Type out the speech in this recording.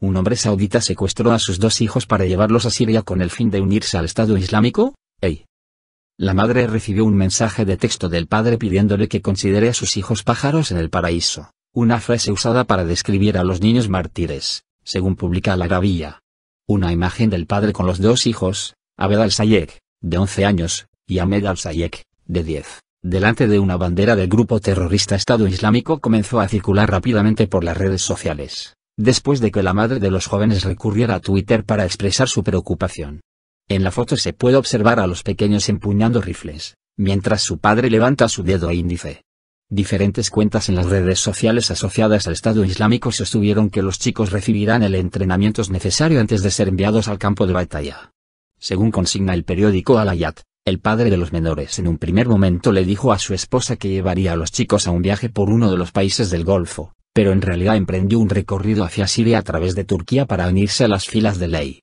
un hombre saudita secuestró a sus dos hijos para llevarlos a Siria con el fin de unirse al Estado Islámico, Ey. La madre recibió un mensaje de texto del padre pidiéndole que considere a sus hijos pájaros en el paraíso, una frase usada para describir a los niños mártires, según publica la gravilla. Una imagen del padre con los dos hijos, Abed al-Sayek, de 11 años, y Ahmed al-Sayek, de 10, delante de una bandera del grupo terrorista Estado Islámico comenzó a circular rápidamente por las redes sociales después de que la madre de los jóvenes recurriera a Twitter para expresar su preocupación. En la foto se puede observar a los pequeños empuñando rifles, mientras su padre levanta su dedo e índice. Diferentes cuentas en las redes sociales asociadas al Estado Islámico sostuvieron que los chicos recibirán el entrenamiento necesario antes de ser enviados al campo de batalla. Según consigna el periódico Al-Ayat, el padre de los menores en un primer momento le dijo a su esposa que llevaría a los chicos a un viaje por uno de los países del Golfo, pero en realidad emprendió un recorrido hacia Siria a través de Turquía para unirse a las filas de Ley.